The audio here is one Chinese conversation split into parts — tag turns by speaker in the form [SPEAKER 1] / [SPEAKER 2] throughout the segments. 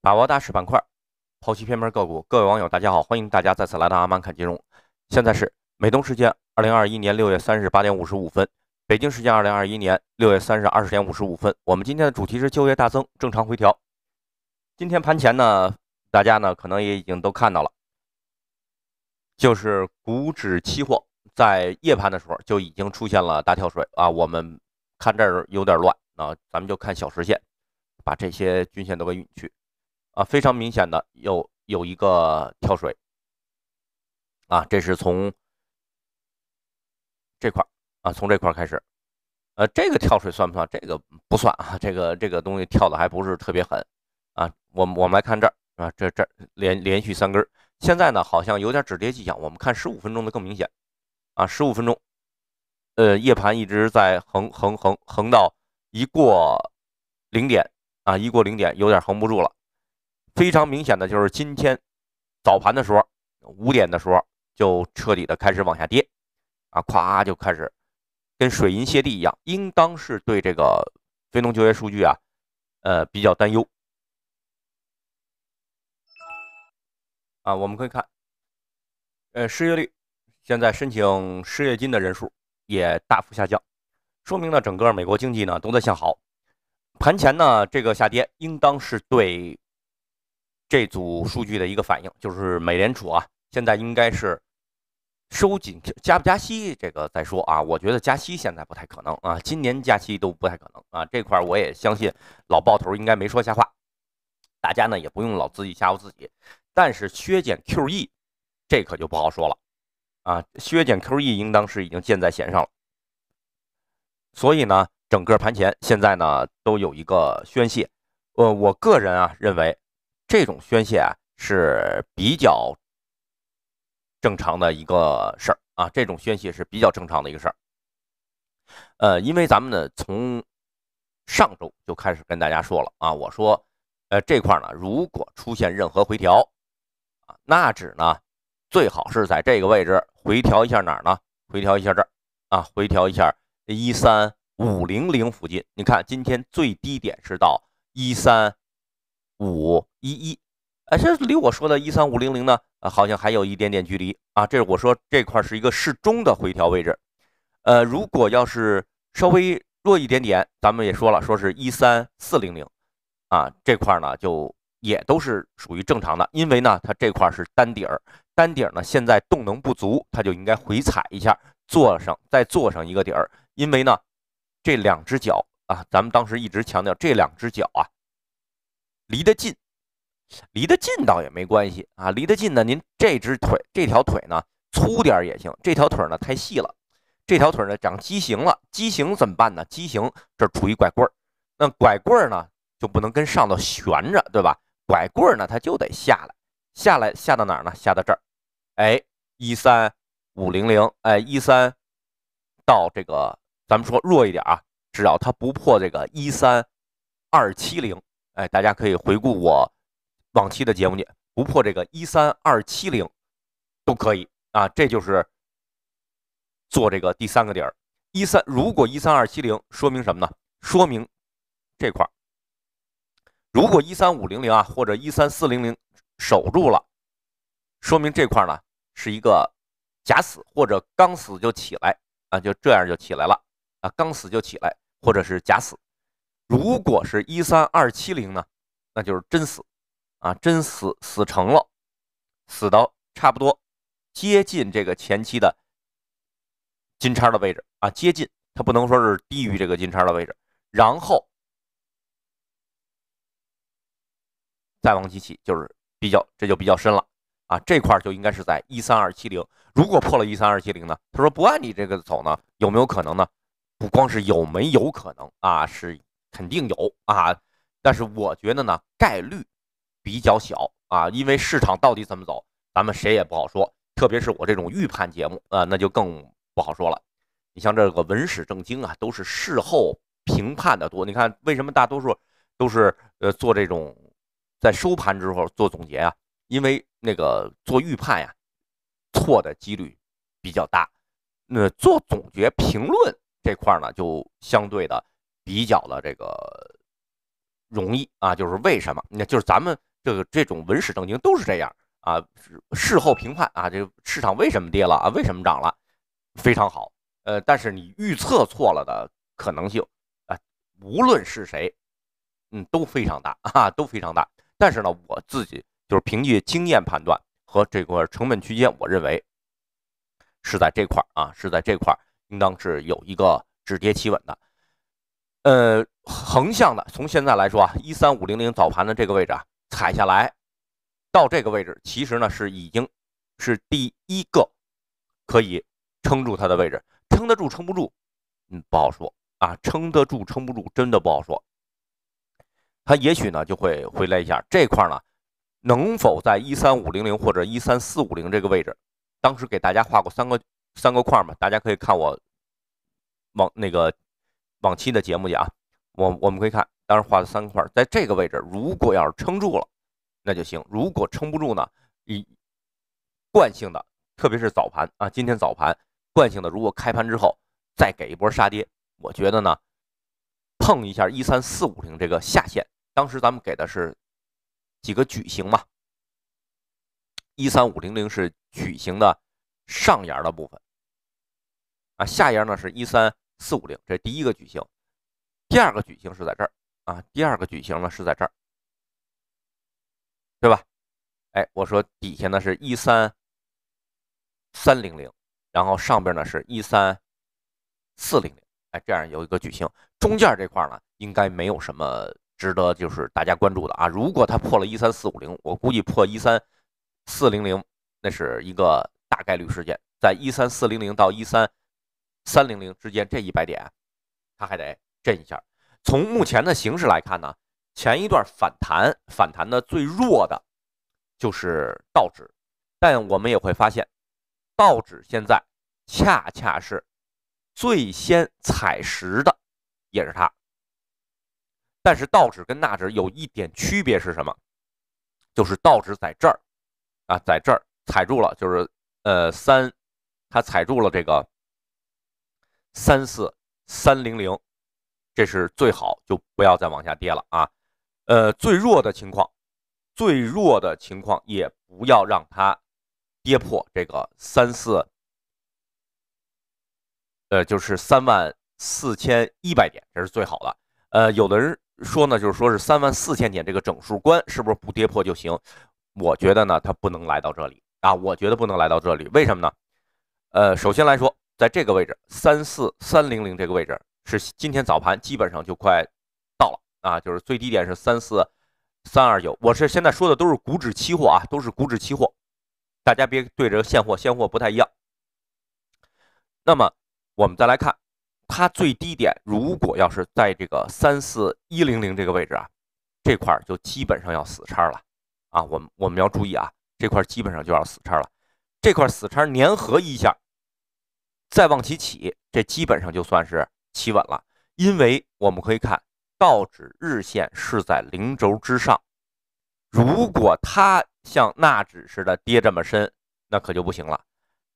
[SPEAKER 1] 把握大势板块，剖析偏门个股。各位网友，大家好，欢迎大家再次来到阿曼看金融。现在是美东时间二零二一年六月三日八点五十五分，北京时间二零二一年六月三日二十点五十五分。我们今天的主题是就业大增，正常回调。今天盘前呢，大家呢可能也已经都看到了，就是股指期货在夜盘的时候就已经出现了大跳水啊。我们看这儿有点乱啊，咱们就看小时线，把这些均线都给引去。啊，非常明显的有有一个跳水啊，这是从这块儿啊，从这块儿开始，呃，这个跳水算不算？这个不算啊，这个这个东西跳的还不是特别狠啊。我们我们来看这儿啊，这这连连续三根儿，现在呢好像有点止跌迹象。我们看十五分钟的更明显啊，十五分钟，呃，夜盘一直在横横横横到一过零点啊，一过零点有点横不住了。非常明显的就是，今天早盘的时候，五点的时候就彻底的开始往下跌，啊，咵就开始跟水银泻地一样，应当是对这个非农就业数据啊，呃比较担忧。啊，我们可以看，呃，失业率现在申请失业金的人数也大幅下降，说明呢整个美国经济呢都在向好。盘前呢这个下跌应当是对。这组数据的一个反应，就是美联储啊，现在应该是收紧加不加息这个再说啊。我觉得加息现在不太可能啊，今年加息都不太可能啊。这块我也相信老鲍头应该没说瞎话，大家呢也不用老自己吓唬自己。但是削减 QE，这可就不好说了啊。削减 QE 应当是已经箭在弦上了，所以呢，整个盘前现在呢都有一个宣泄。呃，我个人啊认为。这种宣泄啊是比较正常的一个事儿啊，这种宣泄是比较正常的一个事儿。呃，因为咱们呢从上周就开始跟大家说了啊，我说，呃，这块呢如果出现任何回调啊，纳指呢最好是在这个位置回调一下哪儿呢？回调一下这儿啊，回调一下一三五零零附近。你看今天最低点是到一三五。一一，啊，这离我说的“一三五零零”呢，啊，好像还有一点点距离啊。这是我说这块是一个适中的回调位置。呃，如果要是稍微弱一点点，咱们也说了，说是一三四零零，啊，这块呢就也都是属于正常的，因为呢，它这块是单底儿，单底儿呢现在动能不足，它就应该回踩一下，做上再做上一个底儿。因为呢，这两只脚啊，咱们当时一直强调这两只脚啊，离得近。离得近倒也没关系啊，离得近呢，您这只腿、这条腿呢粗点也行，这条腿呢太细了，这条腿呢长畸形了，畸形怎么办呢？畸形这处于拐棍儿，那拐棍儿呢就不能跟上头悬着，对吧？拐棍儿呢它就得下来，下来下到哪儿呢？下到这儿，哎，一三五零零，哎，一三到这个，咱们说弱一点啊，只要它不破这个一三二七零，哎，大家可以回顾我。往期的节目，里，不破这个一三二七零，都可以啊。这就是做这个第三个底儿。一三，如果一三二七零，说明什么呢？说明这块儿，如果一三五零零啊，或者一三四零零守住了，说明这块呢是一个假死或者刚死就起来啊，就这样就起来了啊，刚死就起来，或者是假死。如果是一三二七零呢，那就是真死。啊，真死死成了，死到差不多接近这个前期的金叉的位置啊，接近它不能说是低于这个金叉的位置，然后再往起起，就是比较这就比较深了啊，这块就应该是在一三二七零，如果破了一三二七零呢，他说不按你这个走呢，有没有可能呢？不光是有没有可能啊，是肯定有啊，但是我觉得呢，概率。比较小啊，因为市场到底怎么走，咱们谁也不好说，特别是我这种预判节目啊，那就更不好说了。你像这个文史正经啊，都是事后评判的多。你看为什么大多数都是呃做这种在收盘之后做总结啊？因为那个做预判呀，错的几率比较大。那做总结评论这块呢，就相对的比较的这个容易啊。就是为什么？那就是咱们。这个这种文史正经都是这样啊，事后评判啊，这个市场为什么跌了啊，为什么涨了，非常好。呃，但是你预测错了的可能性啊，无论是谁，嗯，都非常大啊，都非常大。但是呢，我自己就是凭借经验判断和这个成本区间，我认为是在这块啊，是在这块应当是有一个止跌企稳的，呃，横向的。从现在来说啊，一三五零零早盘的这个位置啊。踩下来到这个位置，其实呢是已经是第一个可以撑住它的位置，撑得住撑不住，嗯，不好说啊，撑得住撑不住真的不好说。它也许呢就会回来一下这块呢，能否在一三五零零或者一三四五零这个位置？当时给大家画过三个三个块嘛，大家可以看我往那个往期的节目去啊。我我们可以看，当时画的三块，在这个位置，如果要是撑住了，那就行；如果撑不住呢，一惯性的，特别是早盘啊，今天早盘惯性的，如果开盘之后再给一波杀跌，我觉得呢，碰一下一三四五零这个下限，当时咱们给的是几个矩形嘛，一三五零零是矩形的上沿的部分，啊，下沿呢是一三四五零，这第一个矩形。第二个矩形是在这儿啊，第二个矩形呢是在这儿，对吧？哎，我说底下呢是一三三零零，然后上边呢是一三四零零，哎，这样有一个矩形。中间这块呢，应该没有什么值得就是大家关注的啊。如果它破了一三四五零，我估计破一三四零零，那是一个大概率事件。在一三四零零到一三三零零之间这一百点，它还得。震一下，从目前的形势来看呢，前一段反弹反弹的最弱的，就是道指，但我们也会发现，道指现在恰恰是最先踩实的，也是它。但是道指跟纳指有一点区别是什么？就是道指在这儿啊，在这儿踩住了，就是呃三，它踩住了这个三四三零零。这是最好，就不要再往下跌了啊！呃，最弱的情况，最弱的情况也不要让它跌破这个三四，呃，就是三万四千一百点，这是最好的。呃，有的人说呢，就是说是三万四千点这个整数关，是不是不跌破就行？我觉得呢，它不能来到这里啊，我觉得不能来到这里，为什么呢？呃，首先来说，在这个位置三四三零零这个位置。是今天早盘基本上就快到了啊，就是最低点是三四三二九，我是现在说的都是股指期货啊，都是股指期货，大家别对着现货，现货不太一样。那么我们再来看，它最低点如果要是在这个三四一零零这个位置啊，这块就基本上要死叉了啊，我们我们要注意啊，这块基本上就要死叉了，这块死叉粘合一下，再往起起，这基本上就算是。企稳了，因为我们可以看道指日线是在零轴之上。如果它像纳指似的跌这么深，那可就不行了。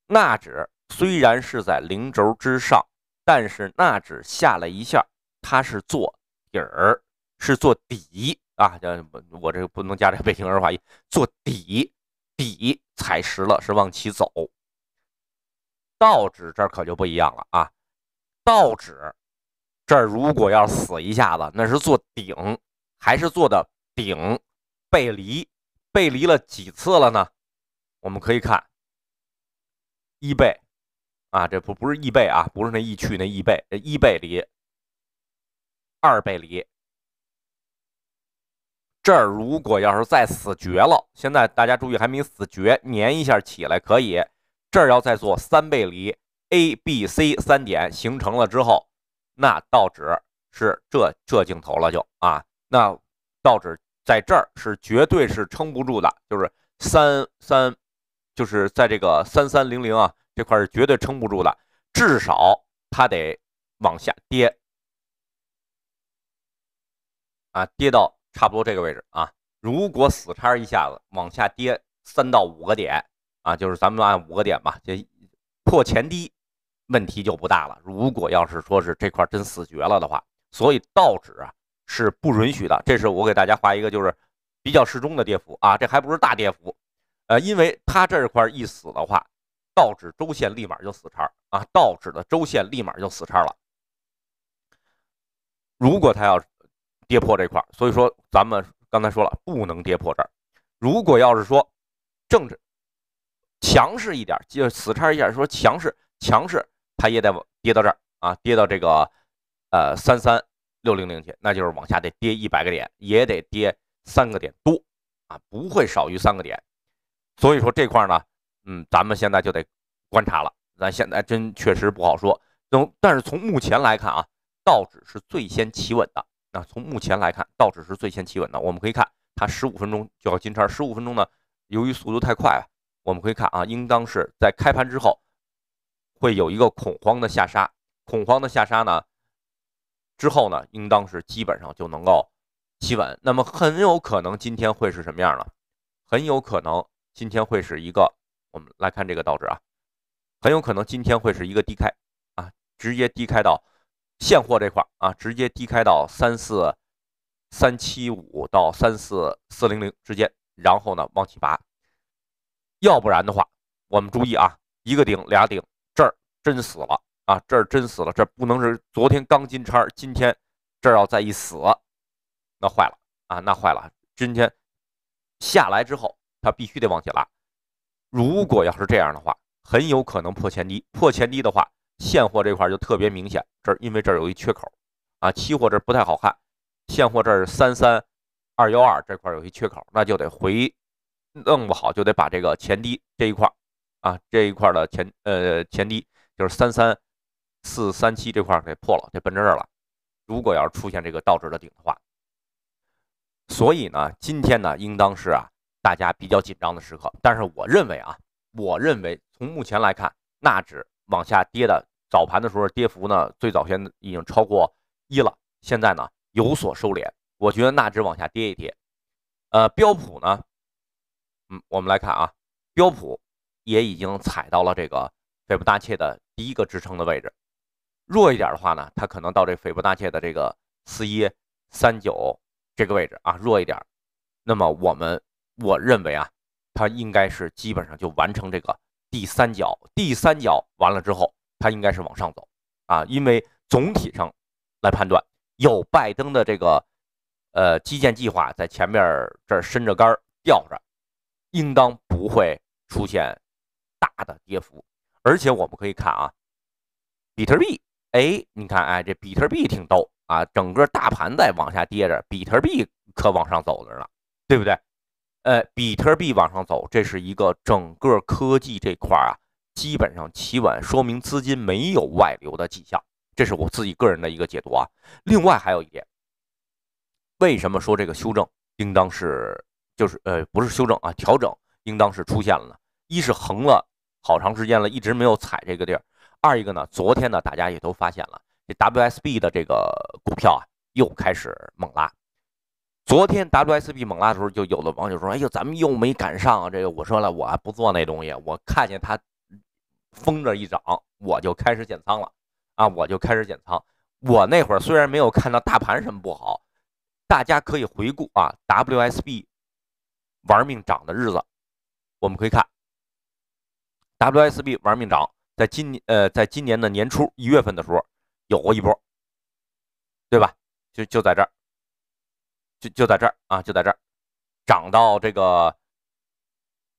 [SPEAKER 1] 纳指虽然是在零轴之上，但是纳指下了一下，它是做底儿，是做底啊！我我这个不能加这北京人话音，做底底踩实了是往起走。道指这可就不一样了啊。道指这儿如果要死一下子，那是做顶还是做的顶背离？背离了几次了呢？我们可以看一倍啊，这不不是一倍啊，不是那一区那一倍，这一背离二背离。这儿如果要是再死绝了，现在大家注意还没死绝，粘一下起来可以。这儿要再做三背离。A、B、C 三点形成了之后，那倒指是这这镜头了，就啊，那倒指在这儿是绝对是撑不住的，就是三三，就是在这个三三零零啊这块是绝对撑不住的，至少它得往下跌啊，跌到差不多这个位置啊。如果死叉一下子往下跌三到五个点啊，就是咱们按五个点吧，这破前低。问题就不大了。如果要是说是这块真死绝了的话，所以道指啊是不允许的。这是我给大家画一个，就是比较适中的跌幅啊，这还不是大跌幅。呃，因为它这块一死的话，道指周线立马就死叉啊，道指的周线立马就死叉了。如果它要跌破这块，所以说咱们刚才说了，不能跌破这儿。如果要是说政治强势一点，就死叉一下，说强势强势。它也得跌到这儿啊，跌到这个呃三三六零零去，那就是往下得跌一百个点，也得跌三个点多啊，不会少于三个点。所以说这块呢，嗯，咱们现在就得观察了。咱现在真确实不好说。从但是从目前来看啊，道指是最先企稳的。那从目前来看，道指是最先企稳的。我们可以看它十五分钟就要金叉，十五分钟呢，由于速度太快，我们可以看啊，应当是在开盘之后。会有一个恐慌的下杀，恐慌的下杀呢，之后呢，应当是基本上就能够企稳。那么很有可能今天会是什么样呢？很有可能今天会是一个，我们来看这个道指啊，很有可能今天会是一个低开啊，直接低开到现货这块啊，直接低开到三四三七五到三四四零零之间，然后呢往起拔。要不然的话，我们注意啊，一个顶俩顶。真死了啊！这儿真死了，这不能是昨天刚金叉，今天这儿要再一死，那坏了啊！那坏了，今天下来之后，它必须得往起拉。如果要是这样的话，很有可能破前低。破前低的话，现货这块就特别明显，这儿因为这儿有一缺口啊，期货这不太好看，现货这儿三三二幺二这块有一缺口，那就得回，弄不好就得把这个前低这一块啊这一块的前呃前低。就是三三四三七这块给破了，给奔着这儿了。如果要是出现这个倒置的顶的话，所以呢，今天呢，应当是啊，大家比较紧张的时刻。但是我认为啊，我认为从目前来看，纳指往下跌的早盘的时候，跌幅呢，最早先已经超过一了，现在呢，有所收敛。我觉得纳指往下跌一跌，呃，标普呢，嗯，我们来看啊，标普也已经踩到了这个斐常大切的。第一个支撑的位置，弱一点的话呢，它可能到这斐波那契的这个四一三九这个位置啊，弱一点。那么我们我认为啊，它应该是基本上就完成这个第三脚，第三脚完了之后，它应该是往上走啊，因为总体上来判断，有拜登的这个呃基建计划在前面这儿伸着杆吊着，应当不会出现大的跌幅。而且我们可以看啊，比特币哎，你看哎，这比特币挺逗啊，整个大盘在往下跌着，比特币可往上走着呢，对不对？呃，比特币往上走，这是一个整个科技这块啊，基本上企稳，说明资金没有外流的迹象，这是我自己个人的一个解读啊。另外还有一点，为什么说这个修正应当是就是呃不是修正啊，调整应当是出现了，一是横了。好长时间了，一直没有踩这个地儿。二一个呢，昨天呢，大家也都发现了，这 W S B 的这个股票啊，又开始猛拉。昨天 W S B 猛拉的时候，就有的网友说：“哎呦，咱们又没赶上啊！”这个我说了，我不做那东西。我看见它疯着一涨，我就开始减仓了啊！我就开始减仓。我那会儿虽然没有看到大盘什么不好，大家可以回顾啊，W S B 玩命涨的日子，我们可以看。WSB 玩命涨，在今呃，在今年的年初一月份的时候，有过一波，对吧？就就在这儿，就就在这儿啊，就在这儿，涨到这个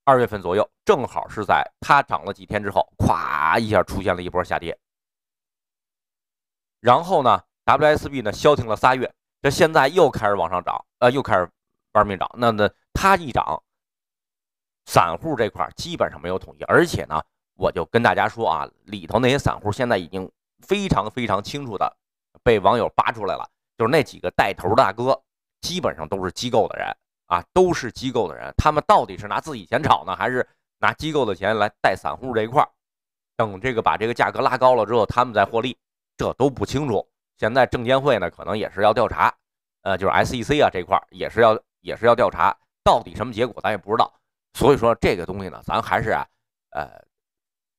[SPEAKER 1] 二月份左右，正好是在它涨了几天之后，咵一下出现了一波下跌。然后呢，WSB 呢消停了仨月，这现在又开始往上涨，呃，又开始玩命涨。那那它一涨。散户这块基本上没有统一，而且呢，我就跟大家说啊，里头那些散户现在已经非常非常清楚的被网友扒出来了，就是那几个带头大哥，基本上都是机构的人啊，都是机构的人。他们到底是拿自己钱炒呢，还是拿机构的钱来带散户这一块等这个把这个价格拉高了之后，他们再获利，这都不清楚。现在证监会呢，可能也是要调查，呃，就是 SEC 啊这块也是要也是要调查，到底什么结果咱也不知道。所以说这个东西呢，咱还是啊，呃，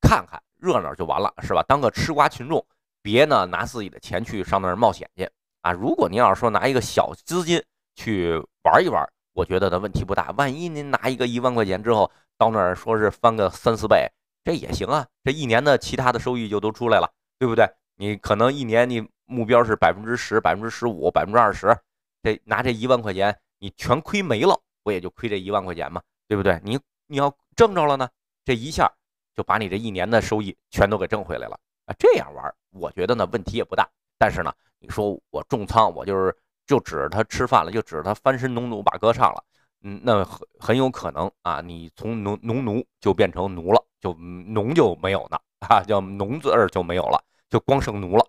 [SPEAKER 1] 看看热闹就完了，是吧？当个吃瓜群众，别呢拿自己的钱去上那儿冒险去啊！如果您要是说拿一个小资金去玩一玩，我觉得呢问题不大。万一您拿一个一万块钱之后到那儿说是翻个三四倍，这也行啊！这一年的其他的收益就都出来了，对不对？你可能一年你目标是百分之十、百分之十五、百分之二十，这拿这一万块钱你全亏没了，不也就亏这一万块钱吗？对不对？你你要挣着了呢，这一下就把你这一年的收益全都给挣回来了啊！这样玩，我觉得呢问题也不大。但是呢，你说我重仓，我就是就指着它吃饭了，就指着它翻身农奴把歌唱了。嗯，那很很有可能啊，你从农农奴就变成奴了，就农就没有了啊，叫农字儿就没有了，就光剩奴了。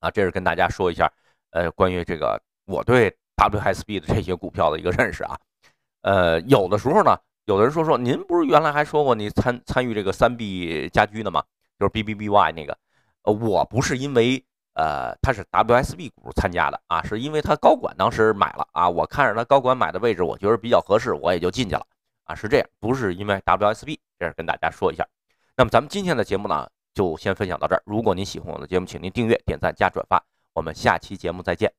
[SPEAKER 1] 啊，这是跟大家说一下，呃，关于这个我对 WSB 的这些股票的一个认识啊。呃，有的时候呢，有的人说说，您不是原来还说过你参参与这个三 B 家居的吗？就是 B B B Y 那个，呃，我不是因为呃他是 W S B 股参加的啊，是因为他高管当时买了啊，我看着他高管买的位置，我觉得比较合适，我也就进去了啊，是这样，不是因为 W S B，这是跟大家说一下。那么咱们今天的节目呢，就先分享到这儿。如果您喜欢我的节目，请您订阅、点赞、加转发。我们下期节目再见。